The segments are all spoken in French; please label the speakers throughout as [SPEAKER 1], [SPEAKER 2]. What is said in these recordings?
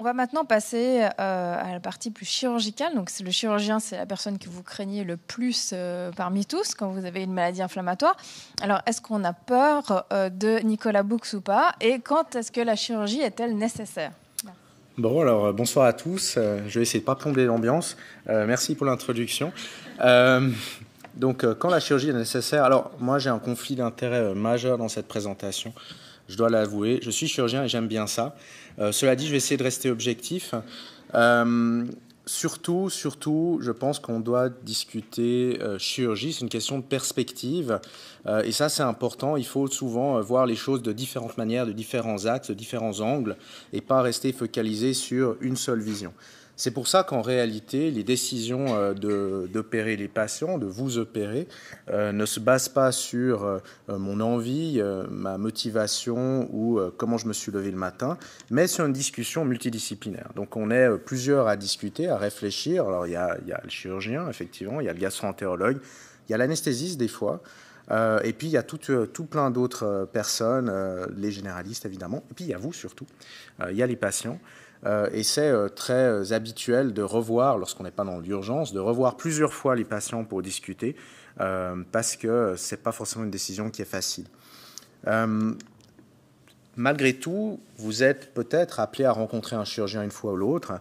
[SPEAKER 1] On va maintenant passer euh, à la partie plus chirurgicale. Donc, le chirurgien, c'est la personne que vous craignez le plus euh, parmi tous quand vous avez une maladie inflammatoire. Alors, est-ce qu'on a peur euh, de Nicolas Boux ou pas Et quand est-ce que la chirurgie est-elle nécessaire Bon, alors bonsoir à tous. je vais essayer de ne pas plomber l'ambiance. merci pour l'introduction. donc, quand la chirurgie est nécessaire Alors, moi, j'ai un conflit d'intérêt majeur dans cette présentation je dois l'avouer. Je suis chirurgien et j'aime bien ça. Euh, cela dit, je vais essayer de rester objectif. Euh, surtout, surtout, je pense qu'on doit discuter euh, chirurgie. C'est une question de perspective. et ça, c'est important. Il faut souvent voir les choses de différentes manières, de différents axes, de différents angles, et pas rester focalisé sur une seule vision. C'est pour ça qu'en réalité, les décisions euh, d'opérer les patients, de vous opérer, euh, ne se basent pas sur euh, mon envie, ma motivation ou comment je me suis levé le matin, mais sur une discussion multidisciplinaire. Donc on est plusieurs à discuter, à réfléchir. Alors il y a, il y a le chirurgien, effectivement, il y a le gastro-entérologue, il y a l'anesthésiste des fois. et puis il y a tout, tout plein d'autres personnes, les généralistes évidemment, et puis il y a vous surtout, il y a les patients. Euh, et c'est euh, très euh, habituel de revoir, lorsqu'on n'est pas dans l'urgence, de revoir plusieurs fois les patients pour discuter, parce que ce n'est pas forcément une décision qui est facile. Malgré tout, vous êtes peut-être appelé à rencontrer un chirurgien une fois ou l'autre.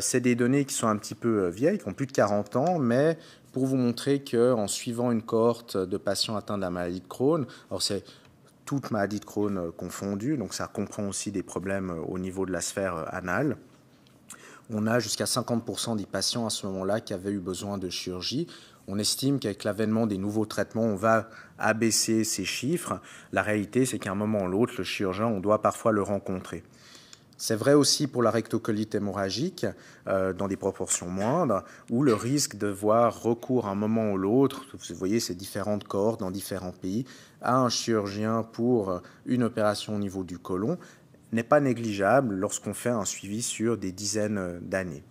[SPEAKER 1] c'est des données qui sont un petit peu vieilles, qui ont plus de 40 ans, mais pour vous montrer qu'en suivant une cohorte de patients atteints de la maladie de Crohn, alors c'est toutes maladies de Crohn euh, confondues, donc ça comprend aussi des problèmes euh, au niveau de la sphère euh, anale. On a jusqu'à 50% des patients à ce moment-là qui avaient eu besoin de chirurgie. On estime qu'avec l'avènement des nouveaux traitements, on va abaisser ces chiffres. La réalité, c'est qu'à un moment ou l'autre, le chirurgien, on doit parfois le rencontrer. C'est vrai aussi pour la rectocolite hémorragique, euh, dans des proportions moindres, où le risque de voir recours à un moment ou l'autre, vous voyez ces différentes cohortes dans différents pays, à un chirurgien pour une opération au niveau du côlon n'est pas négligeable lorsqu'on fait un suivi sur des dizaines d'années.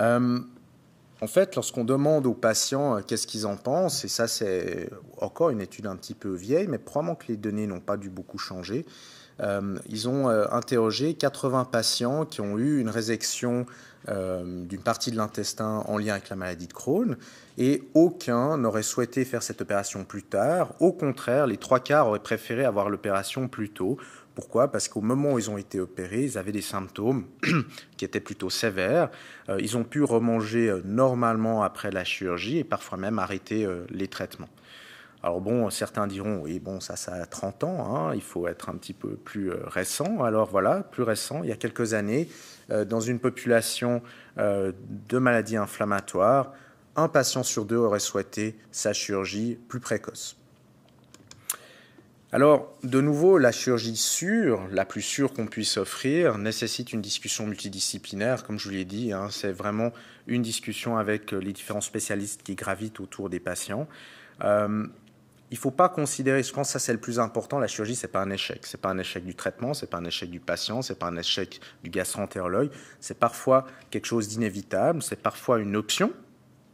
[SPEAKER 1] Euh, en fait, lorsqu'on demande aux patients euh, qu'est-ce qu'ils en pensent, et ça c'est encore une étude un petit peu vieille, mais probablement que les données n'ont pas dû beaucoup changer, euh, ils ont euh, interrogé 80 patients qui ont eu une résection euh, d'une partie de l'intestin en lien avec la maladie de Crohn, et aucun n'aurait souhaité faire cette opération plus tard. Au contraire, les trois quarts auraient préféré avoir l'opération plus tôt. Pourquoi Parce qu'au moment où ils ont été opérés, ils avaient des symptômes qui étaient plutôt sévères. Ils ont pu remanger normalement après la chirurgie et parfois même arrêter les traitements. Alors bon, certains diront, oui, bon, ça, ça a 30 ans, hein, il faut être un petit peu plus euh, récent. Alors voilà, plus récent, il y a quelques années, euh, dans une population euh, de maladies inflammatoires, un patient sur deux aurait souhaité sa chirurgie plus précoce. Alors, de nouveau, la chirurgie sûre, la plus sûre qu'on puisse offrir, nécessite une discussion multidisciplinaire, comme je vous l'ai dit. Hein. c'est vraiment une discussion avec les différents spécialistes qui gravitent autour des patients il faut pas considérer, je pense que ça c'est le plus important, la chirurgie c'est pas un échec, c'est pas un échec du traitement, c'est pas un échec du patient, c'est pas un échec du gastroentérologue, c'est parfois quelque chose d'inévitable, c'est parfois une option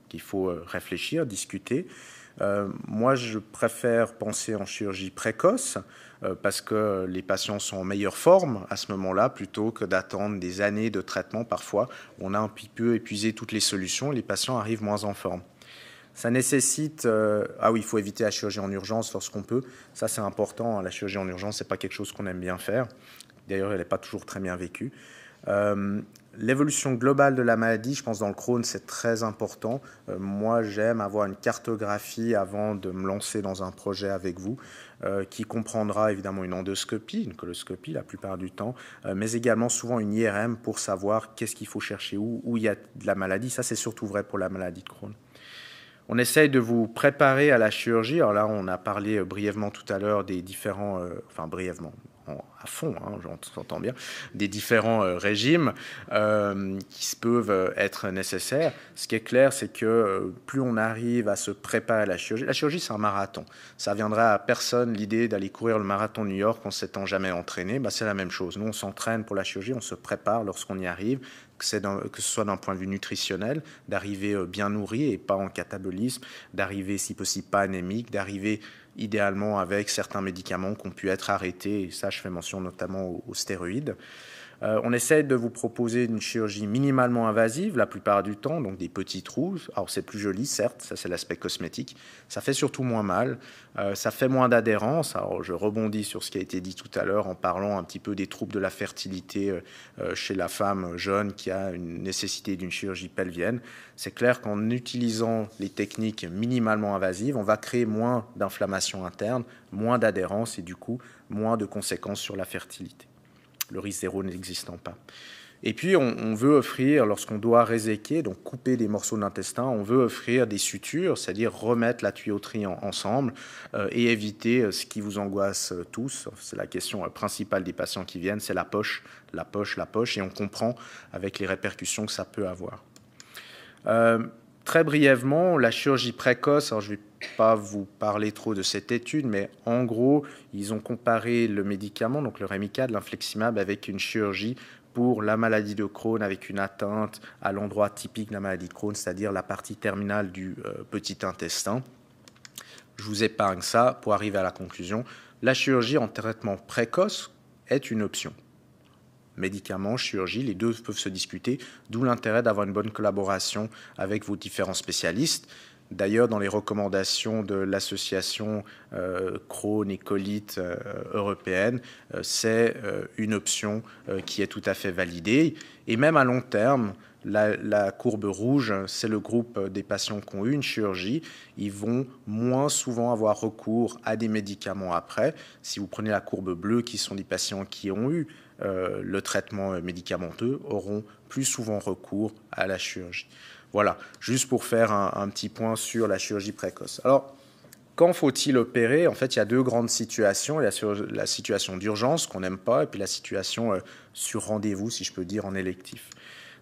[SPEAKER 1] qu'il faut euh, réfléchir, discuter. Euh, moi je préfère penser en chirurgie précoce euh, parce que les patients sont en meilleure forme à ce moment-là plutôt que d'attendre des années de traitement parfois. On a un petit peu épuisé toutes les solutions et les patients arrivent moins en forme. Ça nécessite. Euh, ah oui, il faut éviter la chirurgie en urgence lorsqu'on peut. Ça, c'est important. Hein, la chirurgie en urgence, c'est pas quelque chose qu'on aime bien faire. D'ailleurs, elle n'est pas toujours très bien vécue. Euh, l'évolution globale de la maladie, je pense dans le Crohn, c'est très important. Euh, moi, j'aime avoir une cartographie avant de me lancer dans un projet avec vous, qui comprendra évidemment une endoscopie, une coloscopie la plupart du temps, mais également souvent une IRM pour savoir qu'est-ce qu'il faut chercher, où, où il y a de la maladie. Ça, c'est surtout vrai pour la maladie de Crohn. On essaye de vous préparer à la chirurgie. Alors là, on a parlé euh, brièvement tout à l'heure des différents, euh, enfin brièvement, à fond, hein, j'entends bien, des différents euh, régimes qui peuvent être nécessaires. Ce qui est clair, c'est que plus on arrive à se préparer à la chirurgie, la chirurgie c'est un marathon. Ça viendra à personne l'idée d'aller courir le marathon New York en s'étant jamais entraîné. Bah, c'est la même chose. Nous, on s'entraîne pour la chirurgie, on se prépare lorsqu'on y arrive que, ce soit d'un point de vue nutritionnel, d'arriver euh, bien nourri et pas en catabolisme, d'arriver si possible pas anémique, d'arriver idéalement avec certains médicaments qui ont pu être arrêtés, et ça je fais mention notamment aux stéroïdes. Euh, on essaie de vous proposer une chirurgie minimalement invasive la plupart du temps, donc des petits trous. Alors c'est plus joli, certes, ça c'est l'aspect cosmétique. Ça fait surtout moins mal, euh, ça fait moins d'adhérence. Alors je rebondis sur ce qui a été dit tout à l'heure en parlant un petit peu des troubles de la fertilité euh, chez la femme jeune qui a une nécessité d'une chirurgie pelvienne. C'est clair qu'en utilisant les techniques minimalement invasives, on va créer moins d'inflammation interne, moins d'adhérence et du coup moins de conséquences sur la fertilité le risque zéro n'existant pas. Et puis, on, veut offrir, lorsqu'on doit réséquer, donc couper des morceaux d'intestin, on veut offrir des sutures, c'est-à-dire remettre la tuyauterie ensemble euh, et éviter euh, ce qui vous angoisse euh, tous. C'est la question principale des patients qui viennent, c'est la poche, la poche, la poche, et on comprend avec les répercussions que ça peut avoir très brièvement, la chirurgie précoce, alors je ne vais pas vous parler trop de cette étude, mais en gros, ils ont comparé le médicament, donc le Remicade, l'infleximab, avec une chirurgie pour la maladie de Crohn avec une atteinte à l'endroit typique de la maladie de Crohn, c'est-à-dire la partie terminale du euh, petit intestin. Je vous épargne ça pour arriver à la conclusion. La chirurgie en traitement précoce est une option médicaments, chirurgie, les deux peuvent se discuter, d'où l'intérêt d'avoir une bonne collaboration avec vos différents spécialistes. D'ailleurs, dans les recommandations de l'association euh, Crohn et colite euh, européenne, euh, c'est une option qui est tout à fait validée. Et même à long terme, la, la courbe rouge, c'est le groupe des patients qui ont eu une chirurgie. Ils vont moins souvent avoir recours à des médicaments après. Si vous prenez la courbe bleue, qui sont des patients qui ont eu euh, le traitement euh, médicamenteux auront plus souvent recours à la chirurgie. Voilà, juste pour faire un, petit point sur la chirurgie précoce. Alors, quand faut-il opérer En fait, il y a deux grandes situations. Il y a la situation d'urgence qu'on n'aime pas et puis la situation euh, sur rendez-vous, si je peux dire, en électif.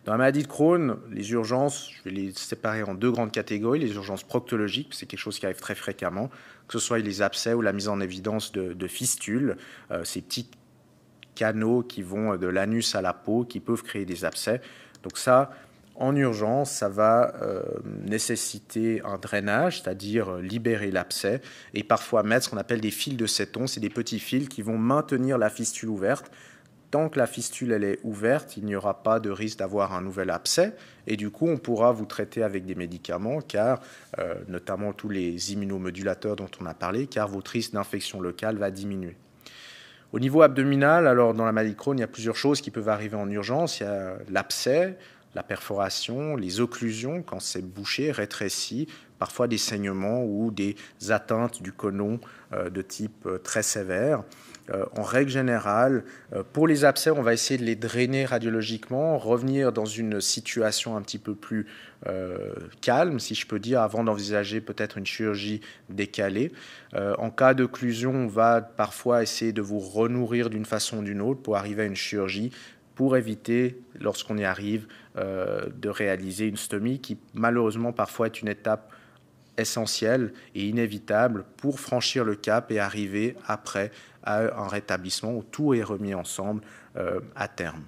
[SPEAKER 1] Dans la maladie de Crohn, les urgences, je vais les séparer en deux grandes catégories. Les urgences proctologiques, c'est quelque chose qui arrive très fréquemment, que ce soit les abcès ou la mise en évidence de, fistules, ces petites canaux qui vont euh, de l'anus à la peau, qui peuvent créer des abcès. Donc ça, en urgence, ça va euh, nécessiter un drainage, c'est-à-dire euh, libérer l'abcès, et parfois mettre ce qu'on appelle des fils de séton. C'est des petits fils qui vont maintenir la fistule ouverte. Tant que la fistule elle est ouverte, il n'y aura pas de risque d'avoir un nouvel abcès. Et du coup, on pourra vous traiter avec des médicaments, car notamment tous les immunomodulateurs dont on a parlé, car votre risque d'infection locale va diminuer. Au niveau abdominal, alors dans la maladie il y a plusieurs choses qui peuvent arriver en urgence. Il y a l'abcès, la perforation, les occlusions, quand c'est bouché, rétréci, parfois des saignements ou des atteintes du côlon euh, de type euh, très sévère. Euh, en règle générale, euh, pour les abcès, on va essayer de les drainer radiologiquement, revenir dans une situation un petit peu plus euh, calme, si je peux dire, avant d'envisager peut-être une chirurgie décalée. en cas d'occlusion, on va parfois essayer de vous renourrir d'une façon ou d'une autre pour arriver à une chirurgie pour éviter, lorsqu'on y arrive, de réaliser une stomie qui malheureusement parfois est une étape essentiel et inévitable pour franchir le cap et arriver après à un rétablissement où tout est remis ensemble euh, à terme.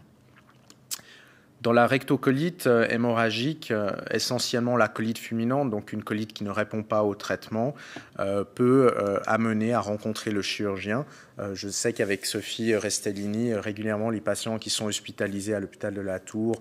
[SPEAKER 1] Dans la rectocolite euh, hémorragique, euh, essentiellement la colite fulminante, donc une colite qui ne répond pas au traitement, peut amener à rencontrer le chirurgien. je sais qu'avec Sophie Restellini, régulièrement les patients qui sont hospitalisés à l'hôpital de la Tour,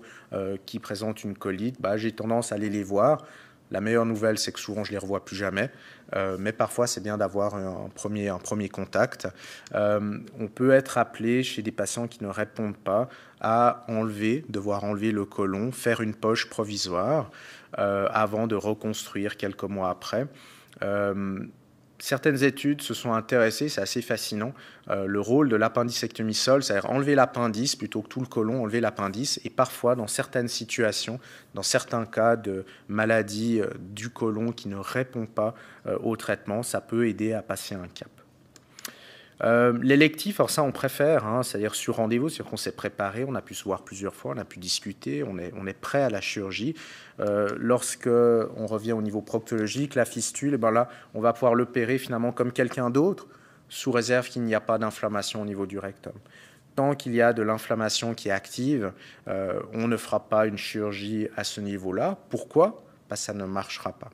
[SPEAKER 1] qui présentent une colite, bah, j'ai tendance à aller les voir. La meilleure nouvelle, c'est que souvent, je les revois plus jamais. Euh, mais parfois, c'est bien d'avoir un premier, un premier contact. Euh, on peut être appelé chez des patients qui ne répondent pas à enlever, devoir enlever le colon, faire une poche provisoire euh, avant de reconstruire quelques mois après certaines études se sont intéressées, c'est assez fascinant, euh, le rôle de l'appendicectomie sol, c'est-à-dire enlever l'appendice plutôt que tout le côlon, enlever l'appendice, et parfois dans certaines situations, dans certains cas de maladie euh, du côlon qui ne répond pas euh, au traitement, ça peut aider à passer un cap. Euh, L'électif, alors ça on préfère, hein, c'est-à-dire sur rendez-vous, c'est-à-dire qu'on s'est préparé, on a pu se voir plusieurs fois, on a pu discuter, on est, on est prêt à la chirurgie. Lorsqu'on euh, lorsque on revient au niveau proctologique, la fistule, eh ben là on va pouvoir l'opérer finalement comme quelqu'un d'autre, sous réserve qu'il n'y a pas d'inflammation au niveau du rectum tant qu'il y a de l'inflammation qui est active, euh, on ne fera pas une chirurgie à ce niveau-là. Pourquoi Parce que ça ne marchera pas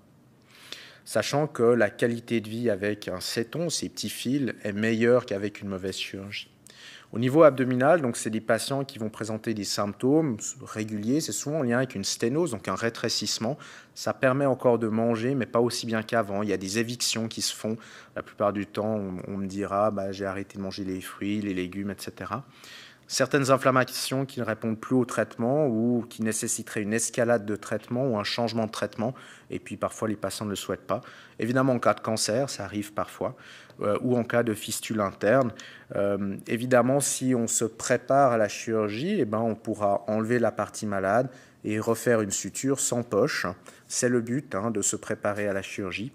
[SPEAKER 1] sachant que la qualité de vie avec un céton, ces petits fils, est meilleure qu'avec une mauvaise chirurgie. Au niveau abdominal, donc c'est des patients qui vont présenter des symptômes réguliers, c'est souvent en lien avec une sténose, donc un rétrécissement. Ça permet encore de manger, mais pas aussi bien qu'avant. Il y a des évictions qui se font. La plupart du temps, on, me dira bah, j'ai arrêté de manger les fruits, les légumes, etc certaines inflammations qui ne répondent plus au traitement ou qui nécessiteraient une escalade de traitement ou un changement de traitement. Et puis parfois, les patients ne le souhaitent pas. Évidemment, en cas de cancer, ça arrive parfois, euh, ou en cas de fistule interne. Euh, évidemment, si on se prépare à la chirurgie, eh ben, on pourra enlever la partie malade et refaire une suture sans poche. C'est le but hein, de se préparer à la chirurgie.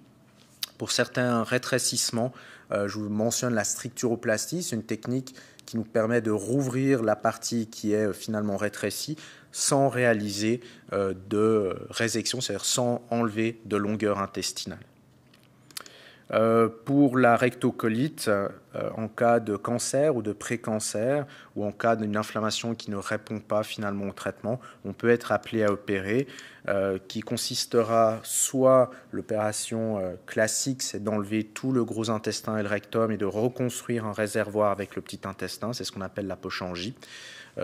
[SPEAKER 1] Pour certains rétrécissements, euh, je vous mentionne la stricturoplastie, c'est une technique qui nous permet de rouvrir la partie qui est euh, finalement rétrécie sans réaliser euh, de résection, c'est-à-dire sans enlever de longueur intestinale. Euh, pour la rectocolite, euh, en cas de cancer ou de pré-cancer ou en cas d'une inflammation qui ne répond pas finalement au traitement, on peut être appelé à opérer, euh, qui consistera soit l'opération classique, c'est d'enlever tout le gros intestin et le rectum et de reconstruire un réservoir avec le petit intestin, c'est ce qu'on appelle la pochangie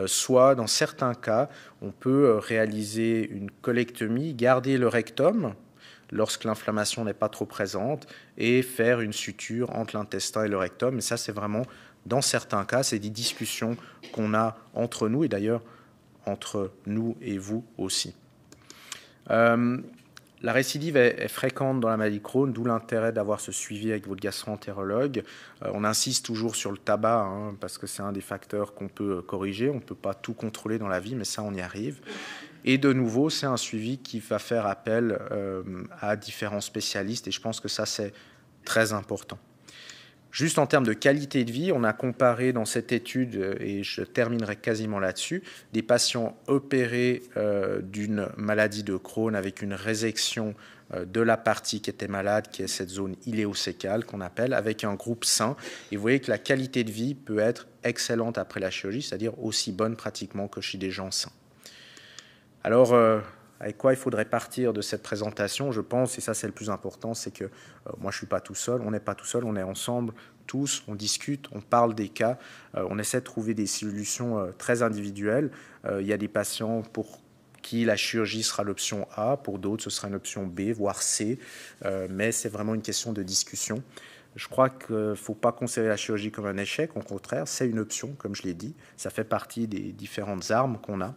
[SPEAKER 1] soit dans certains cas, on peut réaliser une colectomie, garder le rectum lorsque l'inflammation n'est pas trop présente et faire une suture entre l'intestin et le rectum. Et ça, c'est vraiment, dans certains cas, c'est des discussions qu'on a entre nous et d'ailleurs entre nous et vous aussi. Euh, la récidive est, fréquente dans la maladie Crohn, d'où l'intérêt d'avoir ce suivi avec votre gastroentérologue. entérologue on insiste toujours sur le tabac, hein, parce que c'est un des facteurs qu'on peut euh, corriger. On ne peut pas tout contrôler dans la vie, mais ça, on y arrive. Et de nouveau, c'est un suivi qui va faire appel euh, à différents spécialistes et je pense que ça, c'est très important. Juste en termes de qualité de vie, on a comparé dans cette étude, et je terminerai quasiment là-dessus, des patients opérés euh, d'une maladie de Crohn avec une résection euh, de la partie qui était malade, qui est cette zone iléosécale qu'on appelle, avec un groupe sain. Et vous voyez que la qualité de vie peut être excellente après la chirurgie, c'est-à-dire aussi bonne pratiquement que chez des gens sains. Alors, euh, avec quoi il faudrait partir de cette présentation, je pense, et ça c'est le plus important, c'est que euh, moi je ne suis pas tout seul, on n'est pas tout seul, on est ensemble, tous, on discute, on parle des cas, euh, on essaie de trouver des solutions très individuelles. il y a des patients pour qui la chirurgie sera l'option A, pour d'autres ce sera une option B, voire C, mais c'est vraiment une question de discussion. Je crois qu'il ne faut pas considérer la chirurgie comme un échec, au contraire, c'est une option, comme je l'ai dit, ça fait partie des différentes armes qu'on a.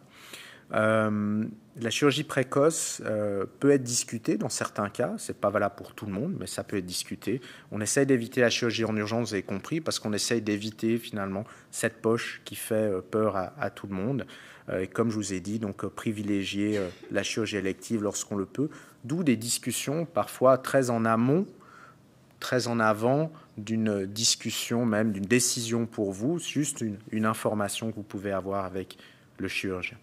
[SPEAKER 1] Euh, la chirurgie précoce euh, peut être discutée dans certains cas, c'est pas valable pour tout le monde, mais ça peut être discuté. On essaye d'éviter la chirurgie en urgence, vous avez compris, parce qu'on essaye d'éviter finalement cette poche qui fait euh, peur à, tout le monde. et comme je vous ai dit, donc privilégier la chirurgie élective lorsqu'on le peut, d'où des discussions parfois très en amont, très en avant d'une discussion même, d'une décision pour vous, juste une information que vous pouvez avoir avec le chirurgien.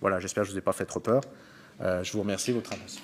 [SPEAKER 1] Voilà, j'espère que je ne vous ai pas fait trop peur. Euh, je vous remercie de votre attention.